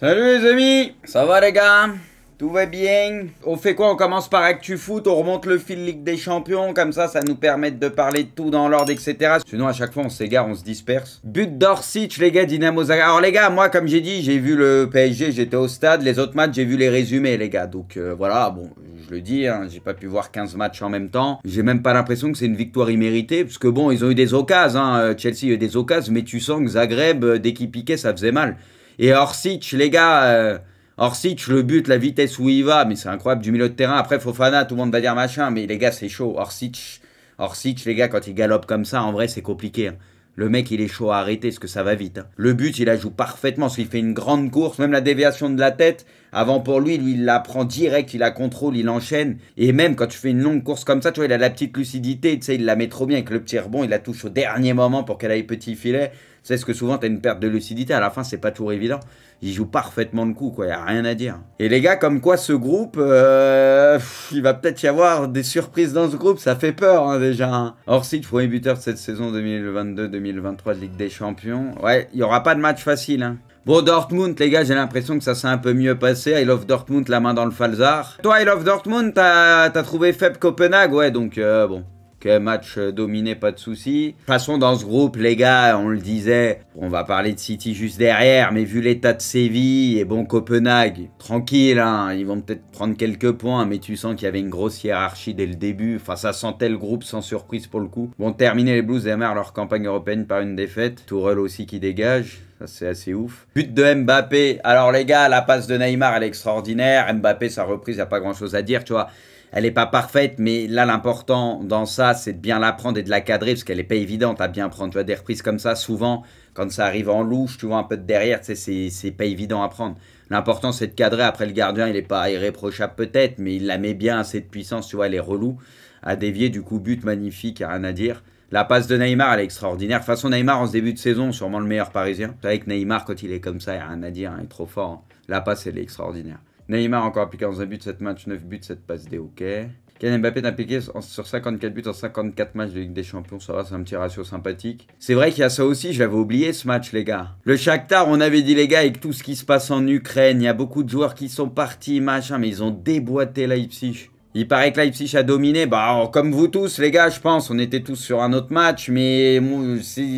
Salut les amis Ça va les gars Tout va bien On fait quoi On commence par Actu Foot, on remonte le fil Ligue des Champions, comme ça, ça nous permet de parler de tout dans l'ordre, etc. Sinon, à chaque fois, on s'égare, on se disperse. But d'Orsic, les gars, Dynamo Zagreb. Alors les gars, moi, comme j'ai dit, j'ai vu le PSG, j'étais au stade. Les autres matchs, j'ai vu les résumés, les gars. Donc euh, voilà, bon, je le dis, hein, j'ai pas pu voir 15 matchs en même temps. J'ai même pas l'impression que c'est une victoire imméritée, parce que bon, ils ont eu des occasions. Hein. Euh, Chelsea a eu des occasions, mais tu sens que Zagreb, euh, dès qu'il ça faisait mal. Et Orsic, les gars, euh, Orsic, le but, la vitesse où il va, mais c'est incroyable du milieu de terrain. Après, Fofana, tout le monde va dire machin, mais les gars, c'est chaud. Orsic, Orsic, les gars, quand il galope comme ça, en vrai, c'est compliqué. Hein. Le mec, il est chaud à arrêter parce que ça va vite. Hein. Le but, il la joue parfaitement s'il fait une grande course, même la déviation de la tête. Avant pour lui, lui il la prend direct, il la contrôle, il enchaîne. Et même quand tu fais une longue course comme ça, tu vois, il a la petite lucidité, tu sais, il la met trop bien avec le petit rebond, il la touche au dernier moment pour qu'elle aille petit filet. Tu sais ce que souvent tu as une perte de lucidité, à la fin c'est pas toujours évident. Il joue parfaitement le coup, quoi, Il y a rien à dire. Et les gars, comme quoi ce groupe, euh, il va peut-être y avoir des surprises dans ce groupe, ça fait peur hein, déjà. tu hein. Orsic, premier buteur de cette saison 2022-2023 de Ligue des Champions. Ouais, il y aura pas de match facile. Hein. Bon, Dortmund, les gars, j'ai l'impression que ça s'est un peu mieux passé. I love Dortmund, la main dans le falzar. Toi, I love Dortmund, t'as trouvé faible Copenhague, ouais, donc euh, bon. Que match euh, dominé, pas de souci. De toute façon, dans ce groupe, les gars, on le disait, on va parler de City juste derrière, mais vu l'état de Séville et bon Copenhague, tranquille, hein, ils vont peut-être prendre quelques points, mais tu sens qu'il y avait une grosse hiérarchie dès le début. Enfin, ça sentait le groupe sans surprise pour le coup. vont terminer les Blues démarrent leur campagne européenne par une défaite. Tourelle aussi qui dégage ça c'est assez ouf. But de Mbappé. Alors les gars, la passe de Neymar, elle est extraordinaire. Mbappé, sa reprise, il n'y a pas grand-chose à dire, tu vois elle n'est pas parfaite, mais là, l'important dans ça, c'est de bien la prendre et de la cadrer, parce qu'elle n'est pas évidente à bien prendre. Tu vois, des reprises comme ça, souvent, quand ça arrive en louche, tu vois, un peu de derrière, tu sais, c'est pas évident à prendre. L'important, c'est de cadrer. Après, le gardien, il n'est pas irréprochable peut-être, mais il la met bien assez de puissance, tu vois, elle est relou à dévier. Du coup, but magnifique, rien à dire. La passe de Neymar, elle est extraordinaire. De toute façon, Neymar, en ce début de saison, sûrement le meilleur parisien. Tu sais, avec Neymar, quand il est comme ça, il n'y a rien à dire, hein, il est trop fort. Hein. La passe, elle est extraordinaire. Neymar encore appliqué dans un but, 7 matchs, 9 buts, 7 passes des hockey. Kylian Mbappé n'a appliqué sur 54 buts en 54 matchs de Ligue des Champions. Ça va, c'est un petit ratio sympathique. C'est vrai qu'il y a ça aussi, j'avais oublié ce match, les gars. Le Shakhtar, on avait dit, les gars, avec tout ce qui se passe en Ukraine, il y a beaucoup de joueurs qui sont partis, machin, mais ils ont déboîté Leipzig. Il paraît que Leipzig a dominé. Bah, comme vous tous, les gars, je pense. On était tous sur un autre match. Mais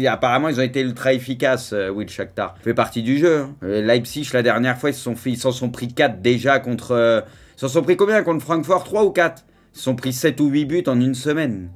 apparemment, ils ont été ultra efficaces, euh, Will Shakhtar. fait partie du jeu. Hein. Euh, Leipzig, la dernière fois, ils s'en sont, sont, pris 4 déjà contre... Euh, ils s'en sont pris combien Contre Francfort 3 ou 4 Ils s'en sont pris 7 ou 8 buts en une semaine.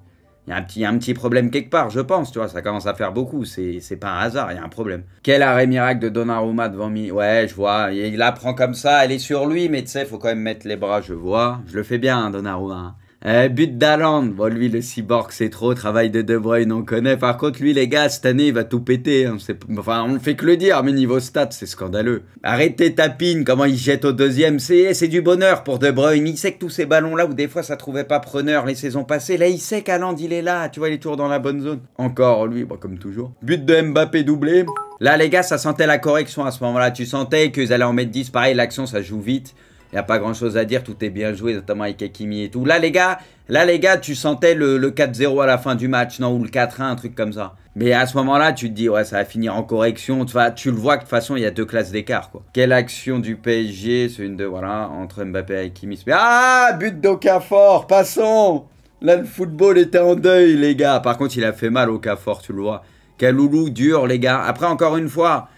Il y, a un petit, problème quelque part, je pense, tu vois, ça commence à faire beaucoup, c'est pas un hasard, il y a un problème. Quel arrêt miracle de Donnarumma devant Mi Ouais, je vois, il la prend comme ça, elle est sur lui, mais tu sais, faut quand même mettre les bras, je vois. Je le fais bien, hein, Donnarumma. Eh, but d'Aland. Bon, lui, le cyborg, c'est trop. Travail de De Bruyne, on connaît. Par contre, lui, les gars, cette année, il va tout péter. Hein. Enfin, on fait que le dire, mais niveau stats, c'est scandaleux. Arrêtez Tapine, comment il jette au deuxième. Eh, c'est du bonheur pour De Bruyne. Il sait que tous ces ballons-là, où des fois, ça trouvait pas preneur les saisons passées. Là, il sait qu'Alland, il est là. Tu vois, il est toujours dans la bonne zone. Encore, lui, bon, comme toujours. But de Mbappé doublé. Là, les gars, ça sentait la correction à ce moment-là. Tu sentais qu'ils allaient en mettre 10. Pareil, l'action, ça joue vite n'y a pas grand chose à dire, tout est bien joué, notamment avec Hakimi et tout. Là, les gars, là, les gars tu sentais le, 4-0 à la fin du match, non Ou le 4-1, un truc comme ça. Mais à ce moment-là, tu te dis, ouais, ça va finir en correction. Enfin, tu le vois que de toute façon, il y a deux classes d'écart, quoi. Quelle action du PSG C'est une de, voilà, entre Mbappé et Hakimi. Ah, but d'Okafort! passons Là, le football était en deuil, les gars. Par contre, il a fait mal Okafor, tu le vois. Quel loulou dur, les gars. Après, encore une fois,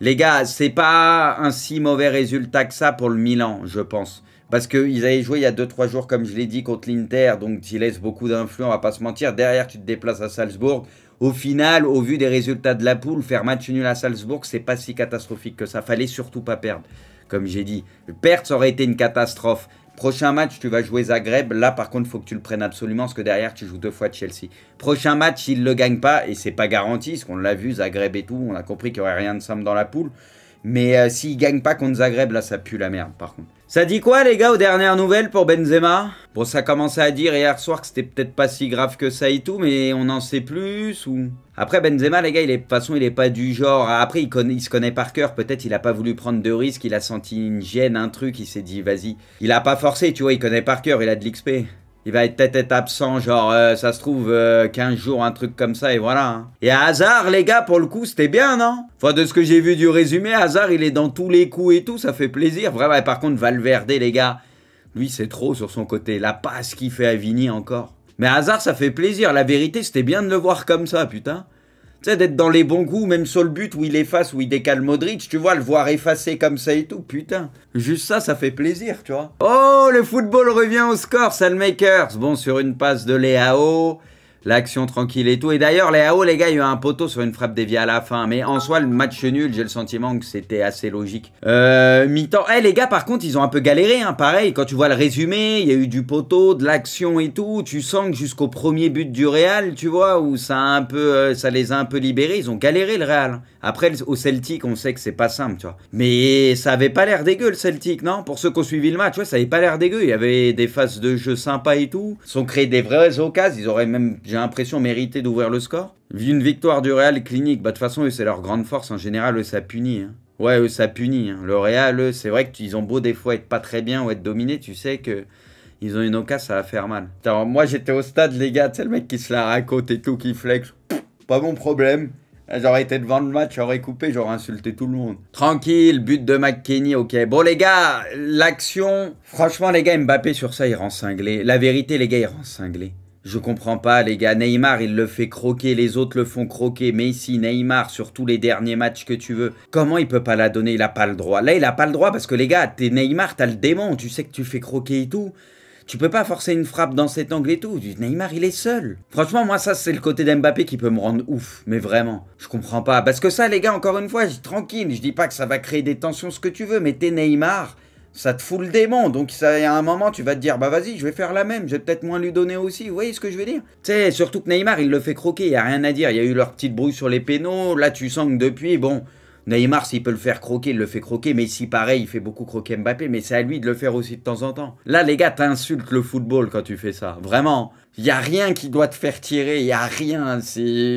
les gars, c'est pas un si mauvais résultat que ça pour le Milan, je pense. Parce qu'ils avaient joué il y a 2-3 jours, comme je l'ai dit, contre l'Inter, donc tu laisses beaucoup d'influence, on va pas se mentir. Derrière, tu te déplaces à Salzbourg. Au final, au vu des résultats de la poule, faire match nul à Salzbourg, c'est pas si catastrophique que ça. Fallait surtout pas perdre, comme j'ai dit. Perdre, ça aurait été une catastrophe. Prochain match, tu vas jouer Zagreb. Là, par contre, il faut que tu le prennes absolument parce que derrière, tu joues deux fois Chelsea. Prochain match, il ne le gagne pas et c'est pas garanti parce qu'on l'a vu, Zagreb et tout. On a compris qu'il n'y aurait rien de simple dans la poule. Mais euh, s'il gagne pas contre Zagreb, là, ça pue la merde, par contre. Ça dit quoi, les gars, aux dernières nouvelles pour Benzema Bon, ça commençait à dire hier soir que c'était peut-être pas si grave que ça et tout, mais on en sait plus ou... Après, Benzema, les gars, il est, de toute façon, il est pas du genre... Après, il, il se connaît par cœur, peut-être il a pas voulu prendre de risques, il a senti une gêne, un truc, il s'est dit, vas-y. Il a pas forcé, tu vois, il connaît par cœur, il a de l'XP. Il va peut-être tête absent, genre, euh, ça se trouve, 15 euh, jours, un truc comme ça, et voilà. Hein. Et Et hasard les gars, pour le coup, c'était bien, non Enfin, de ce que j'ai vu du résumé, hasard il est dans tous les coups et tout, ça fait plaisir. Vraiment, par contre, Valverde, les gars, lui, c'est trop sur son côté. La passe qu'il fait à Vini encore. Mais hasard ça fait plaisir. La vérité, c'était bien de le voir comme ça, putain. Tu sais, d'être dans les bons goûts, même sur le but où il efface, où il décale Modric, tu vois, le voir effacer comme ça et tout, putain. Juste ça, ça fait plaisir, tu vois. Oh, le football revient au score, Salmakers. Bon, sur une passe de Léao l'action tranquille et tout. Et d'ailleurs, les AO, les gars, il y a eu un poteau sur une frappe déviée à la fin. Mais en soi, le match nul, j'ai le sentiment que c'était assez logique. Euh, mi-temps. Eh, les gars, par contre, ils ont un peu galéré, hein, pareil. Quand tu vois le résumé, il y a eu du poteau, de l'action et tout. Tu sens que jusqu'au premier but du Real, tu vois, où ça, un peu, euh, ça les a un peu libérés, ils ont galéré, le Real. Après, au Celtic, on sait que c'est pas simple, tu vois. Mais ça avait pas l'air dégueu, le Celtic, non Pour ceux qui ont suivi le match, ça avait pas l'air dégueu. Il y avait des phases de jeu sympa et tout. Ils ont créé des vraies occasions. Ils auraient même, l'impression, mérité d'ouvrir le score. Une victoire du Real clinique, bah de toute façon, eux, c'est leur grande force. En général, eux, ça punit. Hein. Ouais, eux, ça punit. Hein. Le Real, c'est vrai qu'ils ont beau des fois être pas très bien ou être dominés, tu sais que ils ont une occasion, ça va faire mal. Alors, moi, j'étais au stade, les gars, C'est le mec qui se la raconte et tout, qui flex. pas mon problème. J'aurais été devant le match, j'aurais coupé, j'aurais insulté tout le monde. Tranquille, but de McKenny, ok. Bon les gars, l'action... Franchement les gars, Mbappé sur ça, il rend cinglé. La vérité les gars, il rend cinglé. Je comprends pas, les gars. Neymar, il le fait croquer, les autres le font croquer. mais ici Neymar, sur tous les derniers matchs que tu veux. Comment il peut pas la donner Il a pas le droit. Là, il a pas le droit parce que, les gars, t'es Neymar, t'as le démon. Tu sais que tu fais croquer et tout. Tu peux pas forcer une frappe dans cet angle et tout. Neymar, il est seul. Franchement, moi, ça, c'est le côté d'Mbappé qui peut me rendre ouf. Mais vraiment, je comprends pas. Parce que ça, les gars, encore une fois, je tranquille. Je dis pas que ça va créer des tensions, ce que tu veux, mais t'es Neymar ça te fout le démon. Donc, ça, y a un moment, tu vas te dire, bah vas-y, je vais faire la même. j'ai vais peut-être moins lui donner aussi. Vous voyez ce que je veux dire Tu sais, surtout que Neymar, il le fait croquer. Il n'y a rien à dire. Il y a eu leur petite brouille sur les pénaux. Là, tu sens que depuis, bon, Neymar, s'il peut le faire croquer, il le fait croquer. Mais si pareil, il fait beaucoup croquer Mbappé. Mais c'est à lui de le faire aussi de temps en temps. Là, les gars, t'insultes le football quand tu fais ça. Vraiment. Il n'y a rien qui doit te faire tirer. Il n'y a rien.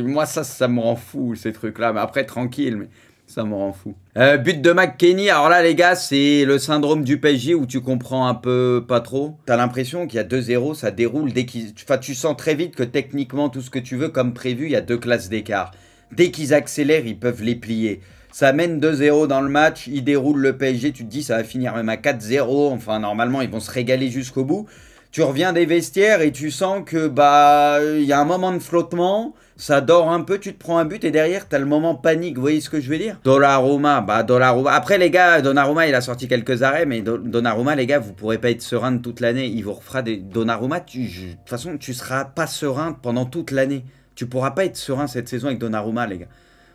Moi, ça, ça me rend fou, ces trucs-là. Mais après, tranquille. Mais... Ça me rend fou. Euh, but de McKenny, alors là les gars, c'est le syndrome du PSG où tu comprends un peu pas trop. T'as l'impression qu'il y a 2-0, ça déroule dès qu'ils... Enfin, tu sens très vite que techniquement tout ce que tu veux, comme prévu, il y a deux classes d'écart. Dès qu'ils accélèrent, ils peuvent les plier. Ça mène 2-0 dans le match, ils déroulent le PSG, tu te dis ça va finir même à 4-0, enfin normalement ils vont se régaler jusqu'au bout tu reviens des vestiaires et tu sens que bah il y a un moment de flottement, ça dort un peu, tu te prends un but et derrière t'as le moment panique. Vous voyez ce que je veux dire Donnarumma, bah Donnarumma. Après les gars, Donnarumma il a sorti quelques arrêts, mais Donnarumma les gars, vous pourrez pas être serein toute l'année. Il vous refera des Donnarumma. De toute façon, tu seras pas serein pendant toute l'année. Tu pourras pas être serein cette saison avec Donnarumma les gars.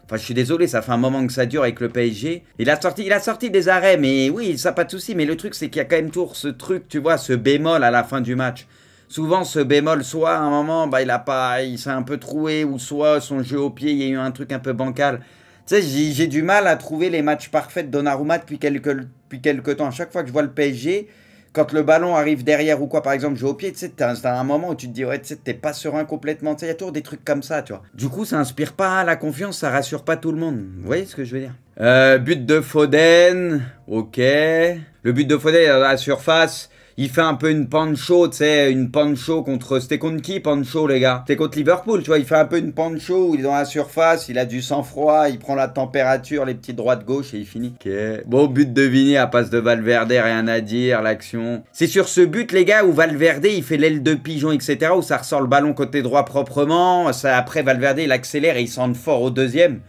Enfin, je suis désolé, ça fait un moment que ça dure avec le PSG. Il a sorti, il a sorti des arrêts, mais oui, ça pas de souci. Mais le truc, c'est qu'il y a quand même toujours ce truc, tu vois, ce bémol à la fin du match. Souvent, ce bémol, soit à un moment, bah, il a pas, il s'est un peu troué, ou soit son jeu au pied, il y a eu un truc un peu bancal. Tu sais, j'ai du mal à trouver les matchs parfaits de Donnarumma depuis quelques, depuis quelques temps. À chaque fois que je vois le PSG, quand le ballon arrive derrière ou quoi, par exemple, j'ai au pied, tu sais, t'as un moment où tu te dis, ouais, tu sais, t'es pas serein complètement, tu sais, il y a toujours des trucs comme ça, tu vois. Du coup, ça inspire pas la confiance, ça rassure pas tout le monde. Vous voyez ce que je veux dire euh, But de Foden, ok. Le but de Foden à la surface, il fait un peu une pancho, tu sais, une pancho contre... C'était contre qui, pancho, les gars C'était contre Liverpool, tu vois, il fait un peu une pancho où il est dans la surface, il a du sang-froid, il prend la température, les petites droites-gauche et il finit. Ok. Bon, but de Vigny à passe de Valverde, rien à dire, l'action. C'est sur ce but, les gars, où Valverde, il fait l'aile de pigeon, etc., où ça ressort le ballon côté droit proprement, ça, après Valverde, il accélère et il sent fort au deuxième.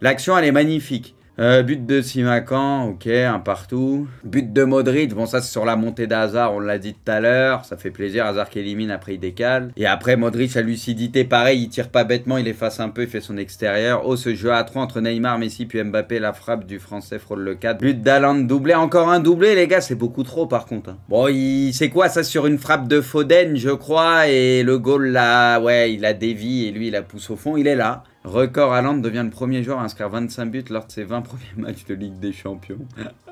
L'action, elle est magnifique. Euh, but de Simacan, ok, un partout. But de Modric, bon ça c'est sur la montée d'Hazard, on l'a dit tout à l'heure, ça fait plaisir, Hazard qui élimine, après il décale. Et après Modric sa lucidité, pareil, il tire pas bêtement, il efface un peu, il fait son extérieur. Oh ce jeu à 3 entre Neymar, Messi puis Mbappé, la frappe du français frôle le 4. But d'Alan, doublé, encore un doublé les gars, c'est beaucoup trop par contre. Hein. Bon, il... c'est quoi ça sur une frappe de Foden je crois, et le goal là, ouais il a dévie et lui il la pousse au fond, il est là. Record, land devient le premier joueur à inscrire 25 buts lors de ses 20 premiers matchs de Ligue des Champions.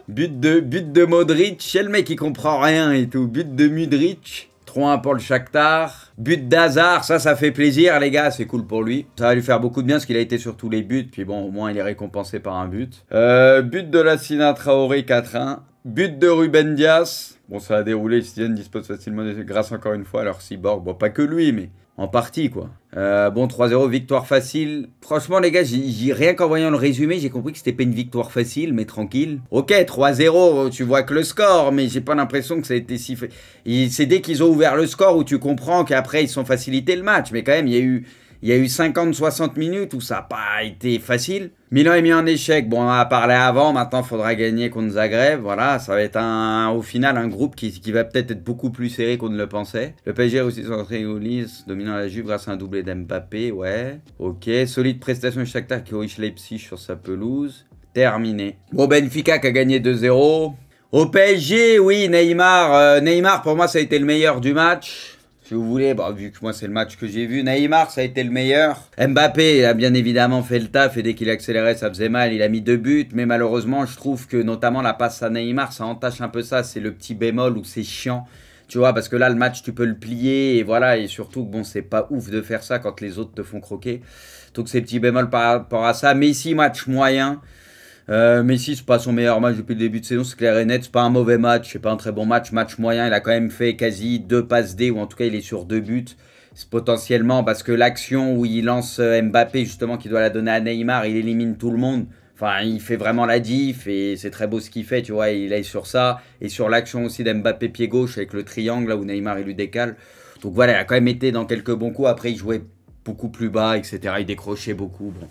but de, but de Modric, c'est le mec qui comprend rien et tout. But de Mudric, 3-1 pour le Shakhtar. But d'Hazard, ça, ça fait plaisir les gars, c'est cool pour lui. Ça va lui faire beaucoup de bien parce qu'il a été sur tous les buts, puis bon, au moins il est récompensé par un but. Euh, but de Lassina Traoré, 4-1. But de Ruben Dias. Bon, ça a déroulé, Stylian dispose facilement des... grâce encore une fois à leur cyborg. Bon, pas que lui, mais en partie quoi. Euh, bon 3-0, victoire facile. Franchement les gars, rien qu'en voyant le résumé, j'ai compris que c'était pas une victoire facile, mais tranquille. Ok 3-0, tu vois que le score, mais j'ai pas l'impression que ça a été si... C'est dès qu'ils ont ouvert le score où tu comprends qu'après ils sont facilité le match, mais quand même il y a eu... Il y a eu 50-60 minutes où ça n'a pas été facile. Milan est mis en échec. Bon, on en a parlé avant. Maintenant, il faudra gagner contre Zagreb. Voilà, ça va être un, au final un groupe qui, qui va peut-être être beaucoup plus serré qu'on ne le pensait. Le PSG aussi son Nice. dominant la Juve grâce à un doublé d'Mbappé. Ouais. Ok. Solide prestation de Shakhtar qui riche Leipzig sur sa pelouse. Terminé. Bon, Benfica qui a gagné 2-0. Au PSG, oui, Neymar. Euh, Neymar, pour moi, ça a été le meilleur du match si vous voulez. Bah, vu que moi, c'est le match que j'ai vu. Neymar, ça a été le meilleur. Mbappé a bien évidemment fait le taf et dès qu'il accélérait, ça faisait mal. Il a mis deux buts, mais malheureusement, je trouve que notamment la passe à Neymar, ça entache un peu ça. C'est le petit bémol où c'est chiant. Tu vois, parce que là, le match, tu peux le plier et voilà. Et surtout, bon, c'est pas ouf de faire ça quand les autres te font croquer. Donc, c'est petit bémol par rapport à ça. Mais ici, match moyen. Euh, Messi, c'est pas son meilleur match depuis le début de saison, c'est clair et net. C'est pas un mauvais match, c'est pas un très bon match. Match moyen, il a quand même fait quasi deux passes D, ou en tout cas, il est sur deux buts. Potentiellement, parce que l'action où il lance euh, Mbappé, justement, qui doit la donner à Neymar, il élimine tout le monde. Enfin, il fait vraiment la diff et c'est très beau ce qu'il fait, tu vois. Il est sur ça et sur l'action aussi d'Mbappé pied gauche avec le triangle là où Neymar il lui décale. Donc voilà, il a quand même été dans quelques bons coups. Après, il jouait beaucoup plus bas, etc. Il décrochait beaucoup. Bon.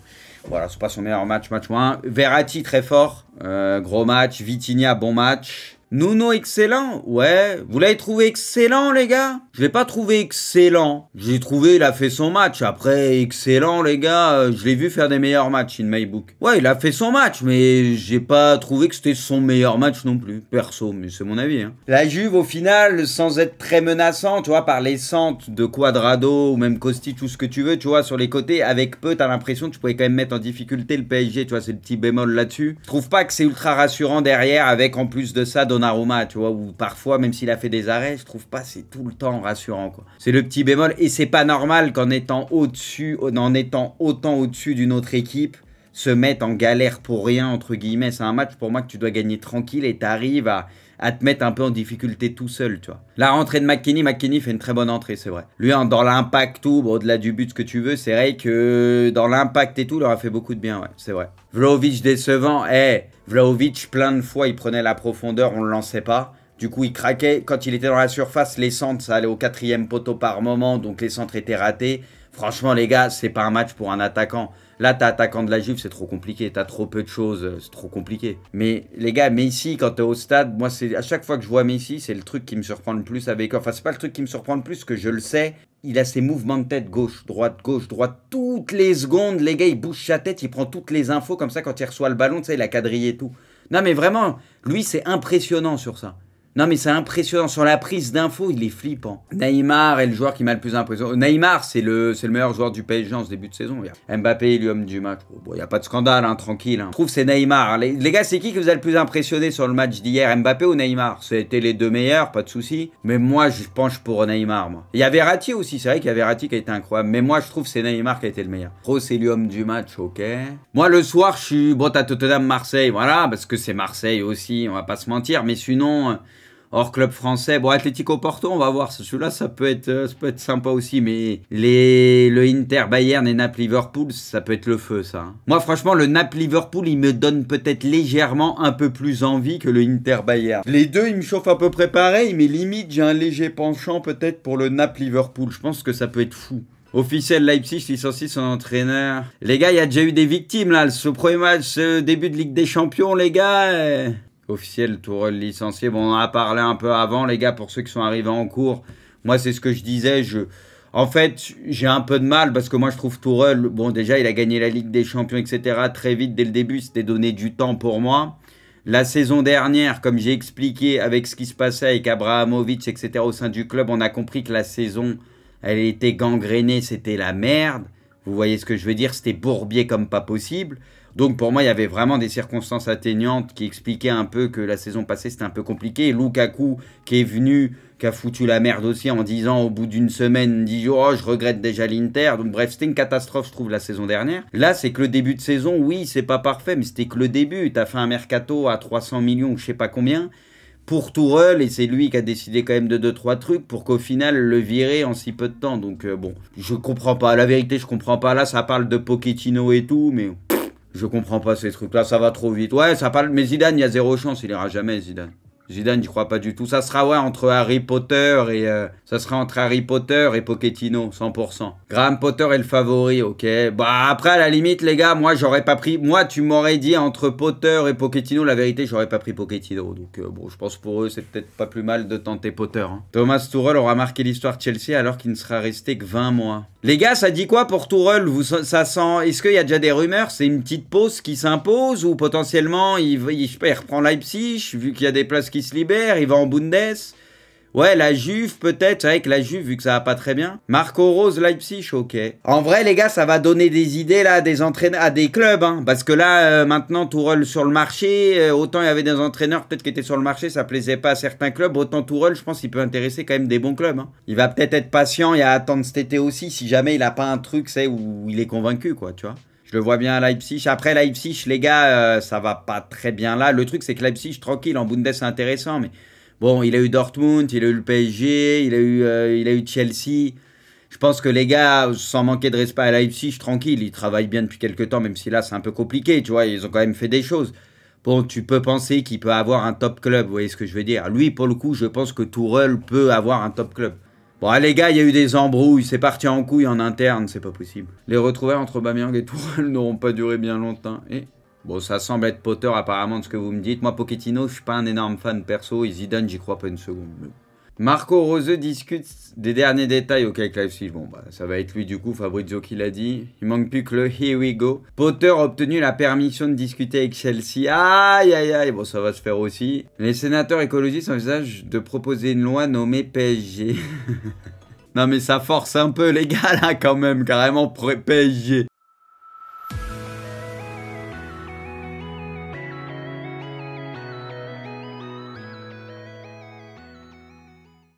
Voilà, c'est pas son meilleur match, match moins. Verratti très fort, euh, gros match. Vitinha bon match. Nuno excellent Ouais. Vous l'avez trouvé excellent, les gars Je l'ai pas trouvé excellent. J'ai trouvé, il a fait son match. Après, excellent, les gars, euh, je l'ai vu faire des meilleurs matchs in my book. Ouais, il a fait son match, mais j'ai pas trouvé que c'était son meilleur match non plus. Perso, mais c'est mon avis. Hein. La Juve, au final, sans être très menaçant, tu vois, par les centres de Quadrado ou même Costi, tout ce que tu veux, tu vois, sur les côtés, avec peu, t'as l'impression que tu pourrais quand même mettre en difficulté le PSG, tu vois, c'est le petit bémol là-dessus. Je trouve pas que c'est ultra rassurant derrière, avec en plus de ça, Aroma tu vois, où parfois, même s'il a fait des arrêts, je trouve pas c'est tout le temps rassurant, quoi. C'est le petit bémol, et c'est pas normal qu'en étant au-dessus, en étant autant au-dessus d'une autre équipe, se mettre en galère pour rien, entre guillemets. C'est un match pour moi que tu dois gagner tranquille et t'arrives à, te mettre un peu en difficulté tout seul, tu vois. La rentrée de McKinney, McKinney fait une très bonne entrée, c'est vrai. Lui, hein, dans l'impact, tout, au-delà du but, ce que tu veux, c'est vrai que dans l'impact et tout, il leur a fait beaucoup de bien, ouais, c'est vrai. Vlaovic décevant, hé eh, Vlaovic, plein de fois, il prenait la profondeur, on le lançait pas. Du coup, il craquait. Quand il était dans la surface, les centres, ça allait au quatrième poteau par moment, donc les centres étaient ratés. Franchement, les gars, c'est pas un match pour un attaquant. Là, t'as attaquant de la Juve, c'est trop compliqué. T'as trop peu de choses, euh, c'est trop compliqué. Mais les gars, Messi, quand t'es au stade, moi, c'est à chaque fois que je vois Messi, c'est le truc qui me surprend le plus avec. Enfin, c'est pas le truc qui me surprend le plus, que je le sais. Il a ses mouvements de tête gauche, droite, gauche, droite. Toutes les secondes, les gars, il bouge sa tête, il prend toutes les infos comme ça quand il reçoit le ballon. Tu sais, il a quadrillé tout. Non, mais vraiment, lui, c'est impressionnant sur ça. Non, mais c'est impressionnant. Sur la prise d'infos, il est flippant. Neymar est le joueur qui m'a le plus impressionné. Neymar, c'est le, le meilleur joueur du PSG en ce début de saison. Mbappé est l'homme du match. Bon, il n'y a pas de scandale, hein, tranquille. Hein. Je trouve c'est Neymar. Les, gars, c'est qui que vous a le plus impressionné sur le match d'hier Mbappé ou Neymar C'était les deux meilleurs, pas de souci. Mais moi, je penche pour Neymar, moi. Il y a Verratti aussi, c'est vrai qu'il y a Verratti qui a été incroyable. Mais moi, je trouve c'est Neymar qui a été le meilleur. Pro, c'est l'homme du match, ok. Moi, le soir, je suis... Bon, t'as Tottenham-Marseille, voilà, parce que c'est Marseille aussi, on va pas se mentir. Mais sinon... Hors club français, bon, Atlético Porto, on va voir. Celui-là, ça peut être, euh, ça peut être sympa aussi. Mais les, le Inter Bayern et Naples Liverpool, ça peut être le feu, ça. Hein. Moi, franchement, le Naples Liverpool, il me donne peut-être légèrement un peu plus envie que le Inter Bayern. Les deux, ils me chauffent à peu près pareil, mais limite, j'ai un léger penchant peut-être pour le Naples Liverpool. Je pense que ça peut être fou. Officiel Leipzig licencie son entraîneur. Les gars, il y a déjà eu des victimes là. Ce premier match, ce début de Ligue des Champions, les gars. Euh officiel, Tourelle licencié. Bon, on en a parlé un peu avant, les gars, pour ceux qui sont arrivés en cours. Moi, c'est ce que je disais. Je... En fait, j'ai un peu de mal parce que moi, je trouve Tourelle, bon, déjà, il a gagné la Ligue des Champions, etc. très vite dès le début. C'était donné du temps pour moi. La saison dernière, comme j'ai expliqué avec ce qui se passait avec Abrahamovic, etc., au sein du club, on a compris que la saison, elle était gangrénée, c'était la merde. Vous voyez ce que je veux dire C'était bourbier comme pas possible. Donc pour moi, il y avait vraiment des circonstances atteignantes qui expliquaient un peu que la saison passée, c'était un peu compliqué. Lukaku, qui est venu, qui a foutu la merde aussi en disant au bout d'une semaine, dis jours, oh, je regrette déjà l'Inter. Donc bref, c'était une catastrophe, je trouve, la saison dernière. Là, c'est que le début de saison, oui, c'est pas parfait, mais c'était que le début. T'as fait un mercato à 300 millions, je sais pas combien pour Tourelle et c'est lui qui a décidé quand même de 2-3 trucs pour qu'au final le virer en si peu de temps. Donc euh, bon, je comprends pas. La vérité, je comprends pas. Là, ça parle de Pochettino et tout, mais je comprends pas ces trucs-là, ça va trop vite. Ouais, ça parle. Mais Zidane, il y a zéro chance, il ira jamais, Zidane. Zidane, j'y crois pas du tout. Ça sera ouais entre Harry Potter et euh, ça sera entre Harry Potter et Pochettino, 100%. Graham Potter est le favori, ok. Bah après à la limite les gars, moi j'aurais pas pris. Moi tu m'aurais dit entre Potter et Pochettino, la vérité j'aurais pas pris Pochettino. Donc euh, bon, je pense pour eux c'est peut-être pas plus mal de tenter Potter. Hein. Thomas Tourel aura marqué l'histoire Chelsea alors qu'il ne sera resté que 20 mois. Les gars, ça dit quoi pour Tourelle Vous, ça sent Est-ce qu'il y a déjà des rumeurs C'est une petite pause qui s'impose ou potentiellement il, il reprend Leipzig vu qu'il y a des places qui se libèrent, il va en Bundes Ouais, la Juve peut-être, avec la Juve, vu que ça va pas très bien. Marco Rose, Leipzig, ok. En vrai, les gars, ça va donner des idées là à des entraîneurs, à des clubs, hein, parce que là, euh, maintenant, Tourelle sur le marché, euh, autant il y avait des entraîneurs peut-être qui étaient sur le marché, ça plaisait pas à certains clubs, autant Tourelle, je pense, il peut intéresser quand même des bons clubs. Hein. Il va peut-être être patient et attendre cet été aussi, si jamais il a pas un truc, c'est où il est convaincu, quoi, tu vois. Je le vois bien à Leipzig. Après Leipzig, les gars, euh, ça va pas très bien là. Le truc, c'est que Leipzig, tranquille, en Bundes, c'est intéressant, mais Bon, il a eu Dortmund, il a eu le PSG, il a eu, euh, il a eu Chelsea. Je pense que les gars, sans manquer de respect à Leipzig, tranquille, ils travaillent bien depuis quelques temps, même si là c'est un peu compliqué, tu vois, ils ont quand même fait des choses. Bon, tu peux penser qu'il peut avoir un top club, vous voyez ce que je veux dire. Lui, pour le coup, je pense que Tourelle peut avoir un top club. Bon, les gars, il y a eu des embrouilles, c'est parti en couille en interne, c'est pas possible. Les retrouvailles entre Bamiang et Tourelle n'auront pas duré bien longtemps. Et Bon, ça semble être Potter apparemment de ce que vous me dites. Moi, Pochettino, je suis pas un énorme fan perso. Et Zidane, j'y crois pas une seconde. Marco Rose discute des derniers détails au Live Bon, bah, ça va être lui du coup, Fabrizio qui l'a dit. Il manque plus que le Here We Go. Potter a obtenu la permission de discuter avec Chelsea. Aïe, aïe, aïe. Bon, ça va se faire aussi. Les sénateurs écologistes envisagent de proposer une loi nommée PSG. non, mais ça force un peu, les gars, là, quand même. Carrément PSG.